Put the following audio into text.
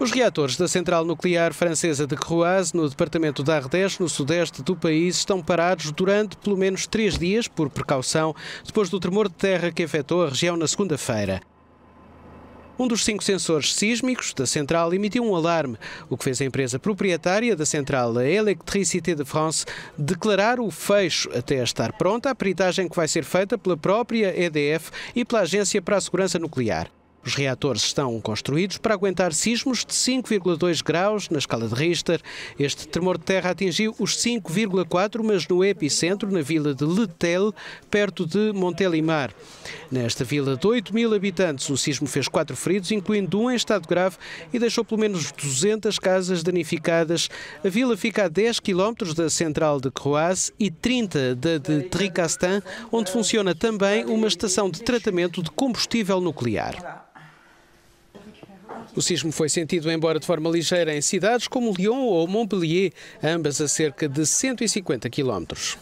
Os reatores da central nuclear francesa de Croise, no departamento da Ardèche, no sudeste do país, estão parados durante pelo menos três dias, por precaução, depois do tremor de terra que afetou a região na segunda-feira. Um dos cinco sensores sísmicos da central emitiu um alarme, o que fez a empresa proprietária da central, a Electricité de France, declarar o fecho até estar pronta a peritagem que vai ser feita pela própria EDF e pela Agência para a Segurança Nuclear. Os reatores estão construídos para aguentar sismos de 5,2 graus na escala de Richter. Este tremor de terra atingiu os 5,4, mas no epicentro, na vila de Letel, perto de Montelimar. Nesta vila de 8 mil habitantes, o sismo fez quatro feridos, incluindo um em estado grave, e deixou pelo menos 200 casas danificadas. A vila fica a 10 quilómetros da central de Croaz e 30 da de Tricastin, onde funciona também uma estação de tratamento de combustível nuclear. O sismo foi sentido, embora de forma ligeira, em cidades como Lyon ou Montpellier, ambas a cerca de 150 quilómetros.